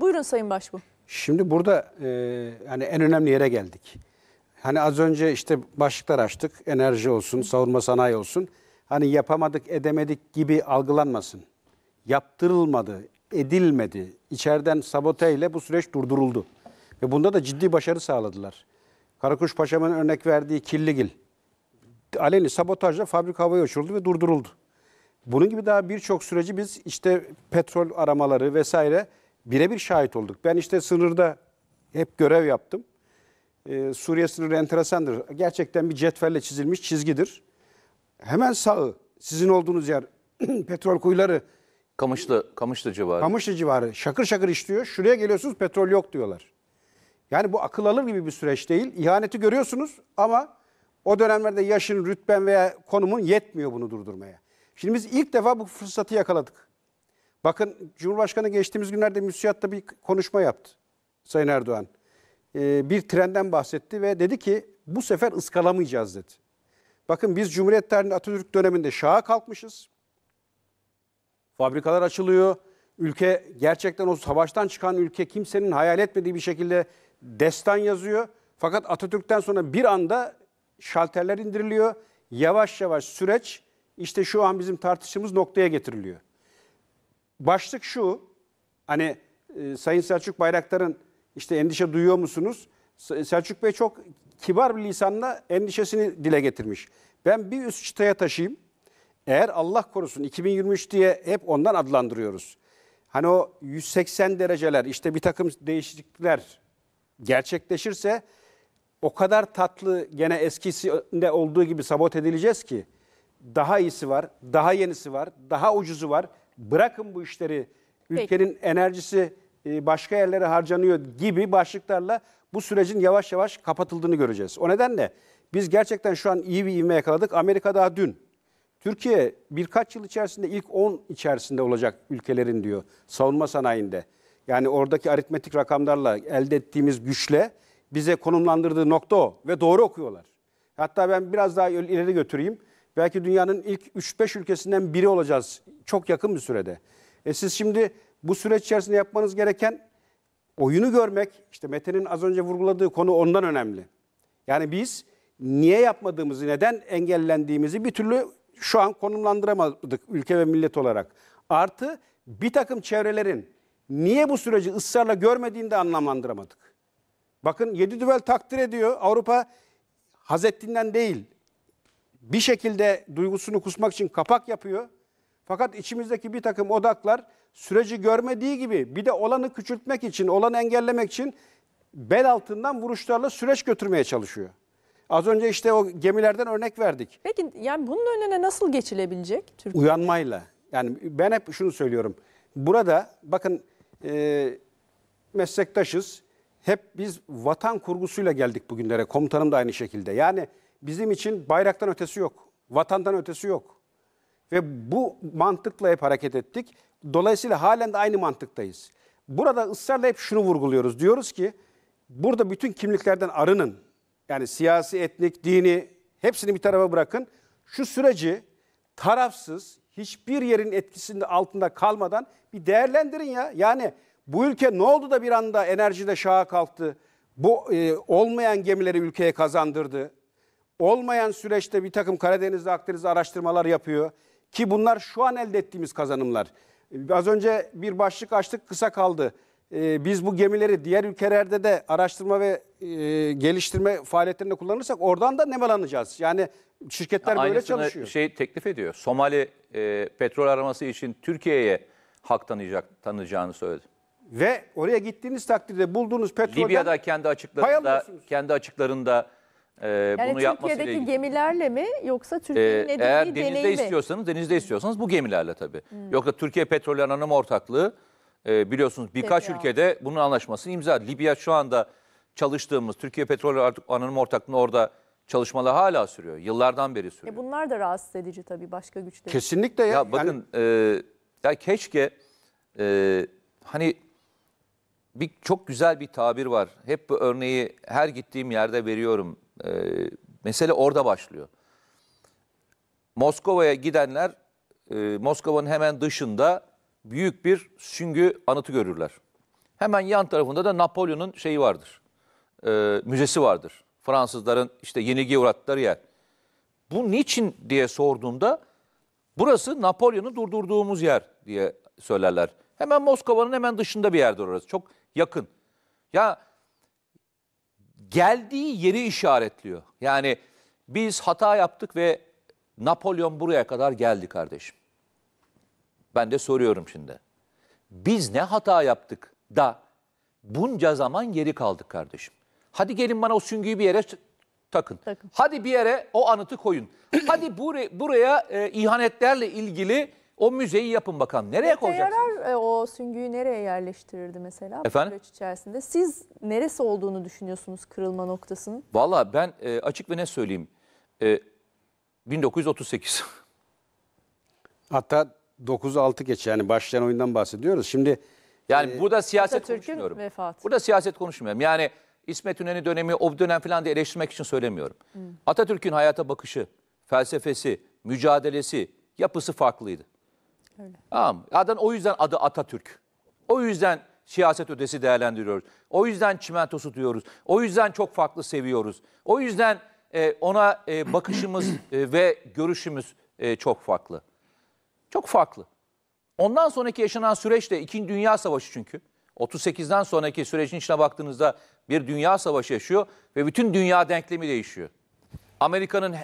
Buyurun Sayın Başbu. Şimdi burada e, yani en önemli yere geldik. Hani az önce işte başlıklar açtık. Enerji olsun, savunma sanayi olsun. Hani yapamadık, edemedik gibi algılanmasın. Yaptırılmadı, edilmedi. İçeriden saboteyle bu süreç durduruldu. Ve bunda da ciddi başarı sağladılar. Karakuş Paşamın örnek verdiği Killigil. Aleni sabotajla fabrika havaya uçuruldu ve durduruldu. Bunun gibi daha birçok süreci biz işte petrol aramaları vesaire birebir şahit olduk. Ben işte sınırda hep görev yaptım. Ee, Suriye sınırı enteresandır. Gerçekten bir cetvelle çizilmiş çizgidir. Hemen sağı sizin olduğunuz yer petrol kuyuları. Kamışlı, Kamışlı civarı. Kamışlı civarı şakır şakır işliyor. Şuraya geliyorsunuz petrol yok diyorlar. Yani bu akıl alır gibi bir süreç değil. İhaneti görüyorsunuz ama o dönemlerde yaşın, rütben veya konumun yetmiyor bunu durdurmaya. Şimdi biz ilk defa bu fırsatı yakaladık. Bakın Cumhurbaşkanı geçtiğimiz günlerde müsiyatta bir konuşma yaptı Sayın Erdoğan. Ee, bir trenden bahsetti ve dedi ki bu sefer ıskalamayacağız dedi. Bakın biz Cumhuriyet tarihinde Atatürk döneminde şaha kalkmışız. Fabrikalar açılıyor. Ülke gerçekten o savaştan çıkan ülke kimsenin hayal etmediği bir şekilde destan yazıyor. Fakat Atatürk'ten sonra bir anda şalterler indiriliyor. Yavaş yavaş süreç işte şu an bizim tartıştığımız noktaya getiriliyor başlık şu. Hani e, Sayın Selçuk Bayraktar'ın işte endişe duyuyor musunuz? Selçuk Bey çok kibar bir lisanla endişesini dile getirmiş. Ben bir üst çıtaya taşıyayım. Eğer Allah korusun 2023 diye hep ondan adlandırıyoruz. Hani o 180 dereceler işte bir takım değişiklikler gerçekleşirse o kadar tatlı gene eskisinde olduğu gibi sabot edileceğiz ki daha iyisi var, daha yenisi var, daha ucuzu var, bırakın bu işleri ülkenin Peki. enerjisi e, başka yerlere harcanıyor gibi başlıklarla bu sürecin yavaş yavaş kapatıldığını göreceğiz. O nedenle biz gerçekten şu an iyi bir ivme yakaladık. Amerika daha dün. Türkiye birkaç yıl içerisinde ilk 10 içerisinde olacak ülkelerin diyor savunma sanayinde. Yani oradaki aritmetik rakamlarla elde ettiğimiz güçle bize konumlandırdığı nokta o ve doğru okuyorlar. Hatta ben biraz daha ileri götüreyim. Belki dünyanın ilk 3-5 ülkesinden biri olacağız çok yakın bir sürede. E siz şimdi bu süreç içerisinde yapmanız gereken oyunu görmek, işte Mete'nin az önce vurguladığı konu ondan önemli. Yani biz niye yapmadığımızı, neden engellendiğimizi bir türlü şu an konumlandıramadık ülke ve millet olarak. Artı bir takım çevrelerin niye bu süreci ısrarla görmediğini de anlamlandıramadık. Bakın yedi düvel takdir ediyor Avrupa Hazettin'den değil bir şekilde duygusunu kusmak için kapak yapıyor. Fakat içimizdeki bir takım odaklar süreci görmediği gibi bir de olanı küçültmek için, olanı engellemek için bel altından vuruşlarla süreç götürmeye çalışıyor. Az önce işte o gemilerden örnek verdik. Peki yani bunun önüne nasıl geçilebilecek? Türkiye? Uyanmayla. Yani ben hep şunu söylüyorum. Burada bakın e, meslektaşız. Hep biz vatan kurgusuyla geldik bugünlere. Komutanım da aynı şekilde. Yani bizim için bayraktan ötesi yok. Vatandan ötesi yok. Ve bu mantıkla hep hareket ettik. Dolayısıyla halen de aynı mantıktayız. Burada ısrarla hep şunu vurguluyoruz. Diyoruz ki burada bütün kimliklerden arının. Yani siyasi, etnik, dini hepsini bir tarafa bırakın. Şu süreci tarafsız, hiçbir yerin etkisinde altında kalmadan bir değerlendirin ya. Yani bu ülke ne oldu da bir anda enerjide şaha kalktı? Bu e, olmayan gemileri ülkeye kazandırdı olmayan süreçte bir takım Karadeniz'de Akdeniz'de araştırmalar yapıyor. Ki bunlar şu an elde ettiğimiz kazanımlar. Az önce bir başlık açtık kısa kaldı. Ee, biz bu gemileri diğer ülkelerde de araştırma ve e, geliştirme faaliyetlerinde kullanırsak oradan da nemalanacağız. Yani şirketler böyle Aynısını çalışıyor. şey teklif ediyor. Somali e, petrol araması için Türkiye'ye hak tanıyacak, tanıyacağını söyledi. Ve oraya gittiğiniz takdirde bulduğunuz petrolden Libya'da kendi açıklarında kendi açıklarında e, yani bunu Türkiye'deki ilgili. gemilerle mi yoksa Türkiye'nin ee, eğer denizde deneyimi? istiyorsanız denizde istiyorsanız bu gemilerle tabii. Hmm. Yoksa Türkiye Petrol Anonim Ortaklığı e, biliyorsunuz birkaç Peki ülkede ya. bunun anlaşmasını imza. Libya şu anda çalıştığımız Türkiye Petrol Anonim Ortaklığı'nın orada çalışmalar hala sürüyor. Yıllardan beri sürüyor. E bunlar da rahatsız edici tabii başka güçler. Kesinlikle ya. ya bakın e, ya keşke e, hani bir çok güzel bir tabir var. Hep bu örneği her gittiğim yerde veriyorum. E, mesele orada başlıyor. Moskova'ya gidenler e, Moskova'nın hemen dışında büyük bir süngü anıtı görürler. Hemen yan tarafında da Napolyon'un şeyi vardır. E, müzesi vardır. Fransızların işte yenilgiye uğrattıkları yer. Bu niçin diye sorduğumda burası Napolyon'u durdurduğumuz yer diye söylerler. Hemen Moskova'nın hemen dışında bir yerdir orası. Çok yakın. Ya geldiği yeri işaretliyor. Yani biz hata yaptık ve Napolyon buraya kadar geldi kardeşim. Ben de soruyorum şimdi. Biz ne hata yaptık da bunca zaman geri kaldık kardeşim. Hadi gelin bana o süngüyü bir yere takın. takın. Hadi bir yere o anıtı koyun. Hadi buraya, buraya e, ihanetlerle ilgili o müzeyi yapın bakalım. Nereye koyacaksınız? Yarar e, o süngüyü nereye yerleştirirdi mesela Efendim? bu süreç içerisinde? Siz neresi olduğunu düşünüyorsunuz kırılma noktasının? Valla ben e, açık ve ne söyleyeyim. E, 1938. Hatta 9-6 geç yani başlayan oyundan bahsediyoruz. Şimdi Yani e, burada siyaset konuşmuyorum. vefatı. Burada siyaset konuşmuyorum. Yani İsmet İnönü dönemi o dönem falan diye eleştirmek için söylemiyorum. Hmm. Atatürk'ün hayata bakışı, felsefesi, mücadelesi, yapısı farklıydı. Öyle. Tamam. Zaten o yüzden adı Atatürk. O yüzden siyaset ötesi değerlendiriyoruz. O yüzden çimentosu diyoruz. O yüzden çok farklı seviyoruz. O yüzden e, ona e, bakışımız e, ve görüşümüz e, çok farklı. Çok farklı. Ondan sonraki yaşanan süreç de 2. Dünya Savaşı çünkü. 38'den sonraki sürecin içine baktığınızda bir dünya savaşı yaşıyor ve bütün dünya denklemi değişiyor. Amerika'nın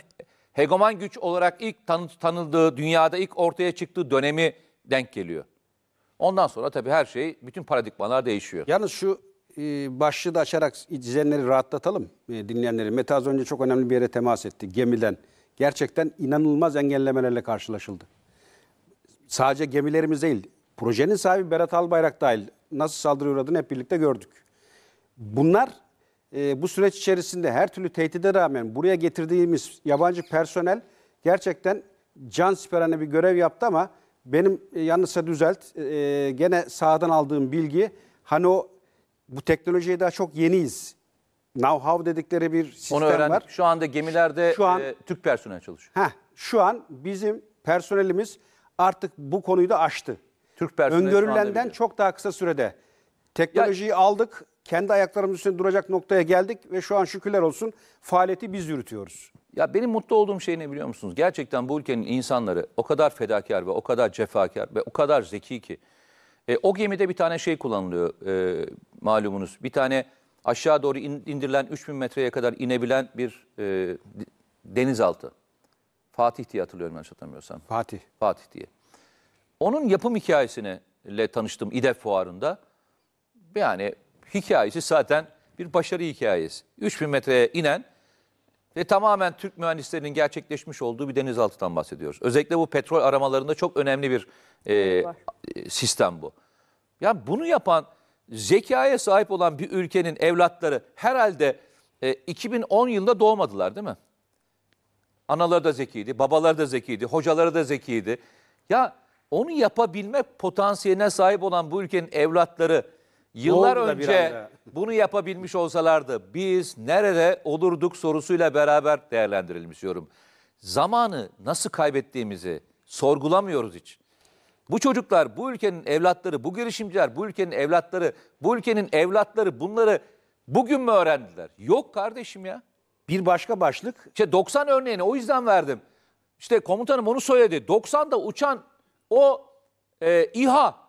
Hegemon güç olarak ilk tanı, tanıldığı, dünyada ilk ortaya çıktığı dönemi denk geliyor. Ondan sonra tabii her şey, bütün paradigmalar değişiyor. Yalnız şu e, başlığı da açarak izleyenleri rahatlatalım, e, dinleyenleri. Mete az önce çok önemli bir yere temas etti, gemiden. Gerçekten inanılmaz engellemelerle karşılaşıldı. Sadece gemilerimiz değil, projenin sahibi Berat Albayrak dahil nasıl saldırı uğradığını hep birlikte gördük. Bunlar e, bu süreç içerisinde her türlü tehdide rağmen buraya getirdiğimiz yabancı personel gerçekten can siperane bir görev yaptı ama benim e, yanlışsa düzelt e, e gene sahadan aldığım bilgi hani o bu teknolojiye daha çok yeniyiz. Now how dedikleri bir sistem Onu öğrendik. var. Şu anda gemilerde şu an, e, Türk personel çalışıyor. Heh, şu an bizim personelimiz artık bu konuyu da aştı. Türk personeli Öngörülenden çok daha kısa sürede teknolojiyi ya, aldık kendi ayaklarımız üstünde duracak noktaya geldik ve şu an şükürler olsun faaliyeti biz yürütüyoruz. Ya benim mutlu olduğum şey ne biliyor musunuz? Gerçekten bu ülkenin insanları o kadar fedakar ve o kadar cefakar ve o kadar zeki ki. E, o gemide bir tane şey kullanılıyor e, malumunuz. Bir tane aşağı doğru indirilen 3000 metreye kadar inebilen bir e, denizaltı. Fatih diye hatırlıyorum yanlış hatırlamıyorsam. Fatih. Fatih diye. Onun yapım hikayesine ile tanıştım İDEF fuarında. Yani hikayesi zaten bir başarı hikayesi. 3000 metreye inen ve tamamen Türk mühendislerinin gerçekleşmiş olduğu bir denizaltıdan bahsediyoruz. Özellikle bu petrol aramalarında çok önemli bir e, şey e sistem bu. Yani bunu yapan zekaya sahip olan bir ülkenin evlatları herhalde e, 2010 yılında doğmadılar değil mi? Anaları da zekiydi, babaları da zekiydi, hocaları da zekiydi. Ya onu yapabilme potansiyeline sahip olan bu ülkenin evlatları Yıllar önce bunu yapabilmiş olsalardı biz nerede olurduk sorusuyla beraber değerlendirilmiş yorum. Zamanı nasıl kaybettiğimizi sorgulamıyoruz hiç. Bu çocuklar, bu ülkenin evlatları, bu girişimciler, bu ülkenin evlatları, bu ülkenin evlatları bunları bugün mü öğrendiler? Yok kardeşim ya. Bir başka başlık. İşte 90 örneğini o yüzden verdim. İşte komutanım onu söyledi. 90'da uçan o e, İHA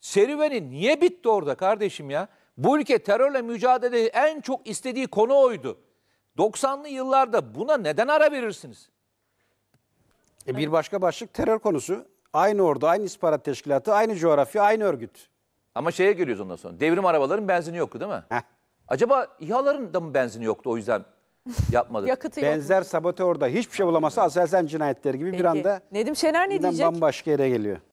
serüveni niye bitti orada kardeşim ya? Bu ülke terörle mücadele en çok istediği konu oydu. 90'lı yıllarda buna neden ara verirsiniz? E bir başka başlık terör konusu. Aynı ordu, aynı istihbarat teşkilatı, aynı coğrafya, aynı örgüt. Ama şeye geliyoruz ondan sonra. Devrim arabaların benzini yoktu değil mi? Heh. Acaba İHA'ların da mı benzini yoktu o yüzden yapmadı? Yakıtı yok. Benzer sabote orada hiçbir şey bulamasa Aselsan cinayetleri gibi bir anda Nedim Şener ne birden diyecek? bambaşka yere geliyor.